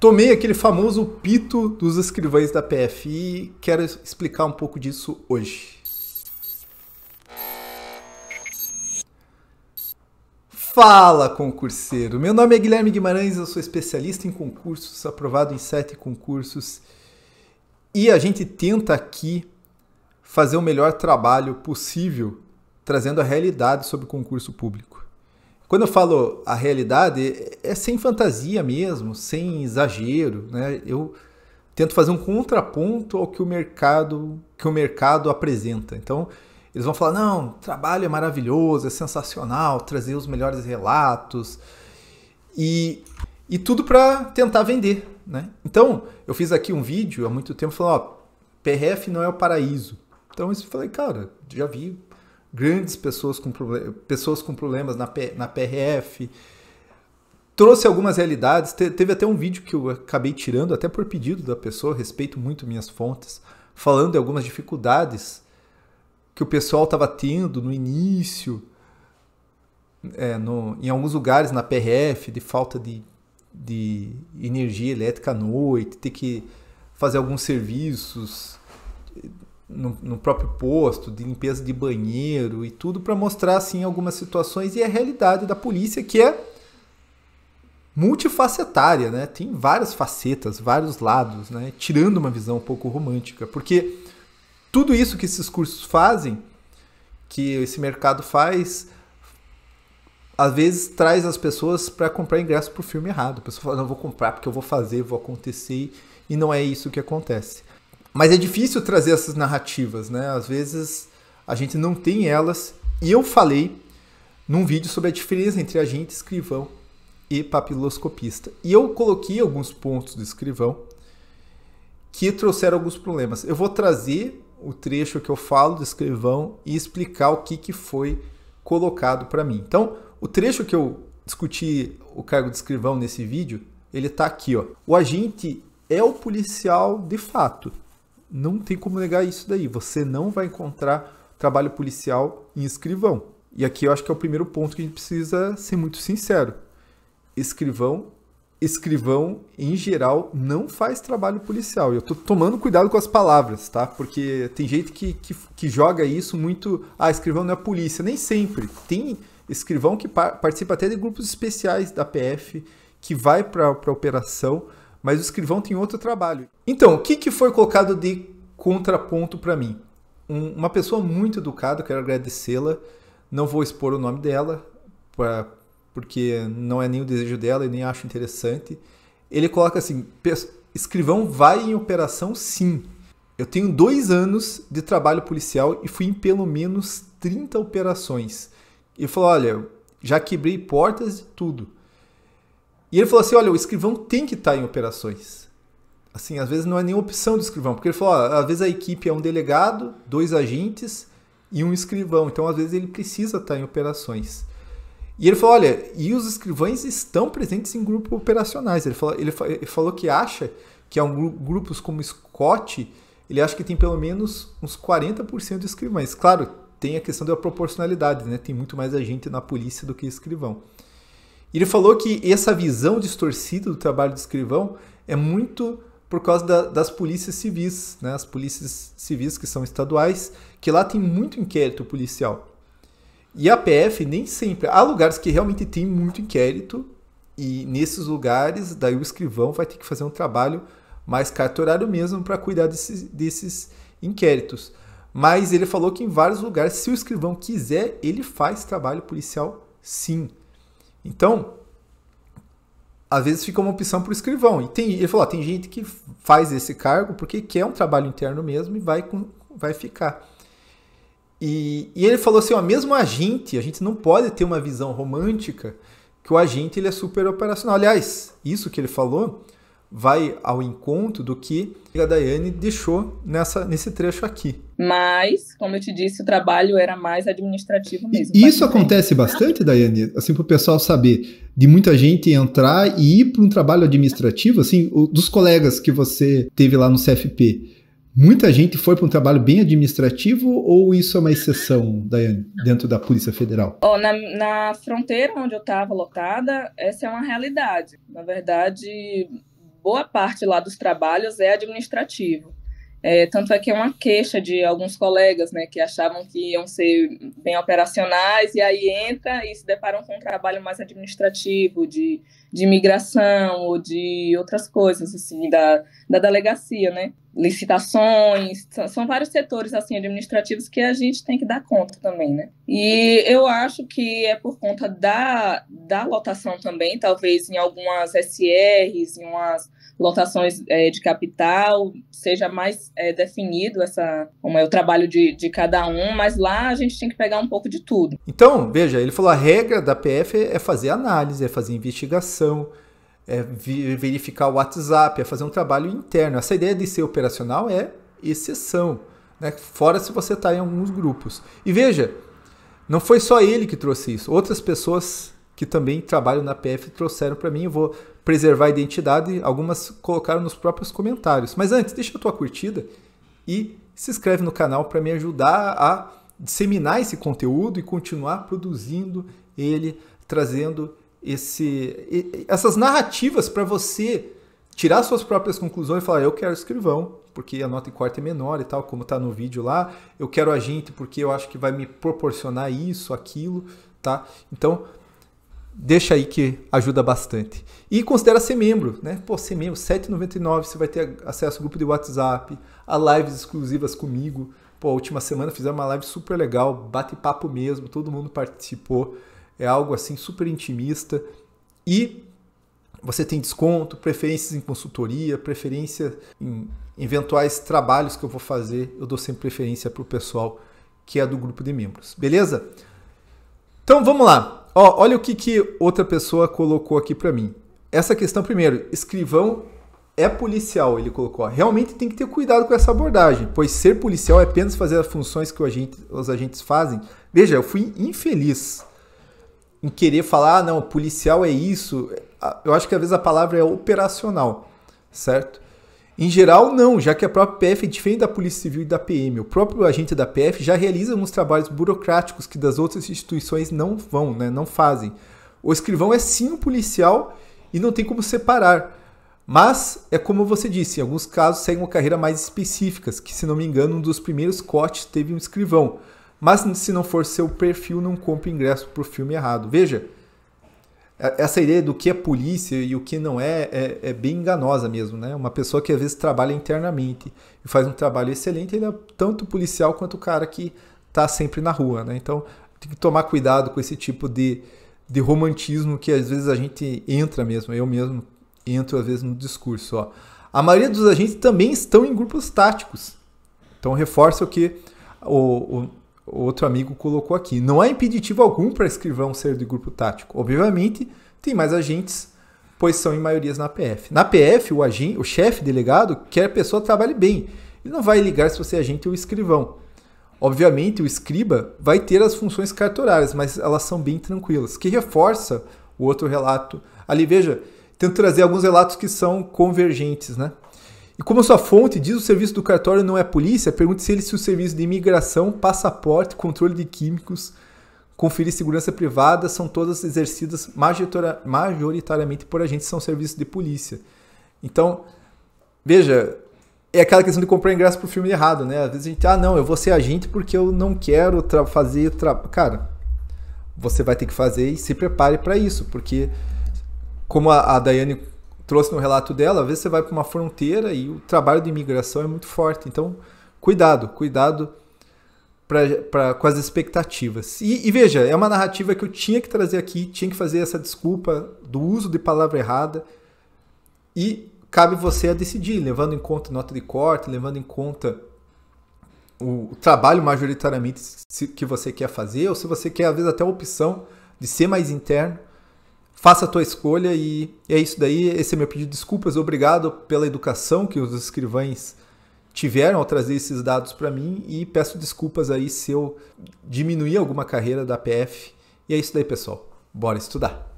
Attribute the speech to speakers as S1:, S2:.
S1: Tomei aquele famoso pito dos escrivães da PFI e quero explicar um pouco disso hoje. Fala, concurseiro! Meu nome é Guilherme Guimarães, eu sou especialista em concursos, aprovado em sete concursos e a gente tenta aqui fazer o melhor trabalho possível, trazendo a realidade sobre o concurso público. Quando eu falo a realidade, é sem fantasia mesmo, sem exagero, né? Eu tento fazer um contraponto ao que o mercado que o mercado apresenta. Então, eles vão falar: "Não, o trabalho é maravilhoso, é sensacional, trazer os melhores relatos e e tudo para tentar vender, né? Então, eu fiz aqui um vídeo há muito tempo falando, ó, PRF não é o paraíso. Então, eu falei, cara, já vi grandes pessoas com, pessoas com problemas na, P na PRF, trouxe algumas realidades. Te teve até um vídeo que eu acabei tirando, até por pedido da pessoa, respeito muito minhas fontes, falando de algumas dificuldades que o pessoal estava tendo no início, é, no, em alguns lugares na PRF, de falta de, de energia elétrica à noite, ter que fazer alguns serviços no, no, próprio posto, de limpeza de banheiro e tudo, para mostrar assim algumas situações e é a realidade da polícia que é multifacetária, né? Tem várias facetas, vários lados, né? Tirando uma visão um pouco romântica, porque tudo isso que esses cursos fazem, que esse mercado faz, às vezes traz as pessoas para comprar ingresso para o filme errado. A pessoa fala, não vou comprar porque eu vou fazer, vou acontecer, e não é isso que acontece. Mas é difícil trazer essas narrativas, né? Às vezes a gente não tem elas. E eu falei num vídeo sobre a diferença entre agente escrivão e papiloscopista. E eu coloquei alguns pontos do escrivão que trouxeram alguns problemas. Eu vou trazer o trecho que eu falo do escrivão e explicar o que, que foi colocado para mim. Então, o trecho que eu discuti o cargo de escrivão nesse vídeo, ele está aqui. Ó. O agente é o policial de fato, não tem como negar isso daí. Você não vai encontrar trabalho policial em escrivão. E aqui eu acho que é o primeiro ponto que a gente precisa ser muito sincero. Escrivão, escrivão em geral não faz trabalho policial. Eu tô tomando cuidado com as palavras, tá? Porque tem gente que, que, que joga isso muito. Ah, escrivão não é polícia. Nem sempre. Tem escrivão que par participa até de grupos especiais da PF que vai para a operação mas o escrivão tem outro trabalho. Então, o que, que foi colocado de contraponto para mim? Um, uma pessoa muito educada, quero agradecê-la, não vou expor o nome dela, pra, porque não é nem o desejo dela e nem acho interessante. Ele coloca assim: escrivão vai em operação sim. Eu tenho dois anos de trabalho policial e fui em pelo menos 30 operações. E falou: olha, já quebrei portas e tudo. E ele falou assim: olha, o escrivão tem que estar tá em operações. Assim, às vezes não é nenhuma opção do escrivão, porque ele falou: às vezes a equipe é um delegado, dois agentes e um escrivão. Então, às vezes, ele precisa estar tá em operações. E ele falou: olha, e os escrivães estão presentes em grupos operacionais. Ele falou, ele, ele falou que acha que há um, grupos como Scott, ele acha que tem pelo menos uns 40% de escrivães. Claro, tem a questão da proporcionalidade, né? Tem muito mais agente na polícia do que escrivão. Ele falou que essa visão distorcida do trabalho de escrivão é muito por causa da, das polícias civis, né? as polícias civis que são estaduais, que lá tem muito inquérito policial. E a PF nem sempre. Há lugares que realmente tem muito inquérito, e nesses lugares, daí o escrivão vai ter que fazer um trabalho mais cartorário mesmo para cuidar desses inquéritos. Mas ele falou que em vários lugares, se o escrivão quiser, ele faz trabalho policial sim. Então, às vezes fica uma opção para o escrivão. E tem, ele falou, tem gente que faz esse cargo porque quer um trabalho interno mesmo e vai, com, vai ficar. E, e ele falou assim, ó, mesmo agente, a gente não pode ter uma visão romântica que o agente ele é super operacional. Aliás, isso que ele falou vai ao encontro do que a Daiane deixou nessa, nesse trecho aqui.
S2: Mas, como eu te disse, o trabalho era mais administrativo mesmo. E
S1: isso acontece bastante, Daiane? Assim, para o pessoal saber, de muita gente entrar e ir para um trabalho administrativo, assim, dos colegas que você teve lá no CFP, muita gente foi para um trabalho bem administrativo ou isso é uma exceção, Daiane, dentro da Polícia Federal?
S2: Oh, na, na fronteira onde eu estava lotada, essa é uma realidade. Na verdade, boa parte lá dos trabalhos é administrativo. É, tanto é que é uma queixa de alguns colegas, né, que achavam que iam ser bem operacionais e aí entra e se deparam com um trabalho mais administrativo, de, de imigração ou de outras coisas, assim, da, da delegacia, né licitações, são vários setores assim administrativos que a gente tem que dar conta também, né? E eu acho que é por conta da, da lotação também, talvez em algumas SRs, em umas lotações é, de capital, seja mais é, definido essa, como é o trabalho de, de cada um, mas lá a gente tem que pegar um pouco de tudo.
S1: Então, veja, ele falou a regra da PF é fazer análise, é fazer investigação, é verificar o WhatsApp, é fazer um trabalho interno. Essa ideia de ser operacional é exceção, né? fora se você está em alguns grupos. E veja, não foi só ele que trouxe isso, outras pessoas que também trabalham na PF trouxeram para mim. Eu vou preservar a identidade, algumas colocaram nos próprios comentários. Mas antes, deixa a tua curtida e se inscreve no canal para me ajudar a disseminar esse conteúdo e continuar produzindo ele, trazendo esse, essas narrativas para você tirar suas próprias conclusões e falar, eu quero escrivão, porque a nota em quarta é menor e tal, como está no vídeo lá, eu quero agente porque eu acho que vai me proporcionar isso, aquilo, tá? Então, deixa aí que ajuda bastante. E considera ser membro, né? Pô, ser membro, R$7,99 você vai ter acesso ao grupo de WhatsApp, a lives exclusivas comigo. Pô, a última semana fizemos uma live super legal, bate-papo mesmo, todo mundo participou é algo assim super intimista e você tem desconto, preferências em consultoria, preferência em eventuais trabalhos que eu vou fazer, eu dou sempre preferência para o pessoal que é do grupo de membros, beleza? Então vamos lá. Ó, olha o que, que outra pessoa colocou aqui para mim. Essa questão, primeiro, escrivão é policial, ele colocou. Realmente tem que ter cuidado com essa abordagem, pois ser policial é apenas fazer as funções que agente, os agentes fazem. Veja, eu fui infeliz em querer falar, ah, não, policial é isso. Eu acho que às vezes a palavra é operacional, certo? Em geral, não, já que a própria PF é diferente da Polícia Civil e da PM. O próprio agente da PF já realiza alguns trabalhos burocráticos que das outras instituições não vão, né, não fazem. O escrivão é sim um policial e não tem como separar. Mas é como você disse, em alguns casos segue uma carreira mais específicas, que se não me engano, um dos primeiros cortes teve um escrivão. Mas se não for seu perfil, não compre ingresso para o filme errado. Veja, essa ideia do que é polícia e o que não é, é, é, bem enganosa mesmo, né? Uma pessoa que às vezes trabalha internamente e faz um trabalho excelente, ele é tanto policial quanto o cara que está sempre na rua, né? Então tem que tomar cuidado com esse tipo de, de romantismo que às vezes a gente entra mesmo, eu mesmo entro às vezes no discurso, ó. A maioria dos agentes também estão em grupos táticos. Então reforça o que o, o outro amigo colocou aqui. Não há é impeditivo algum para escrivão ser de grupo tático. Obviamente, tem mais agentes, pois são em maiorias na PF. Na PF, o, agente, o chefe delegado quer a pessoa trabalhe bem. Ele não vai ligar se você é agente ou escrivão. Obviamente, o escriba vai ter as funções cartorárias, mas elas são bem tranquilas, que reforça o outro relato. Ali, veja, tento trazer alguns relatos que são convergentes, né? E como sua fonte diz o serviço do cartório não é polícia, pergunte se ele se o serviço de imigração, passaporte, controle de químicos, conferir segurança privada são todas exercidas majoritariamente por agentes são serviços de polícia. Então, veja, é aquela questão de comprar ingresso pro filme errado, né? Às vezes a gente, ah, não, eu vou ser agente porque eu não quero tra fazer. Tra Cara, você vai ter que fazer e se prepare para isso, porque, como a, a Daiane trouxe no relato dela, às vezes você vai para uma fronteira e o trabalho de imigração é muito forte. Então, cuidado, cuidado pra, pra, com as expectativas. E, e, veja, é uma narrativa que eu tinha que trazer aqui, tinha que fazer essa desculpa do uso de palavra errada. E cabe você a decidir, levando em conta nota de corte, levando em conta o trabalho majoritariamente que você quer fazer, ou se você quer, às vezes, até a opção de ser mais interno faça a tua escolha e é isso daí. Esse é meu pedido de desculpas. Obrigado pela educação que os escrivães tiveram ao trazer esses dados para mim e peço desculpas aí se eu diminuir alguma carreira da PF. E é isso daí, pessoal. Bora estudar!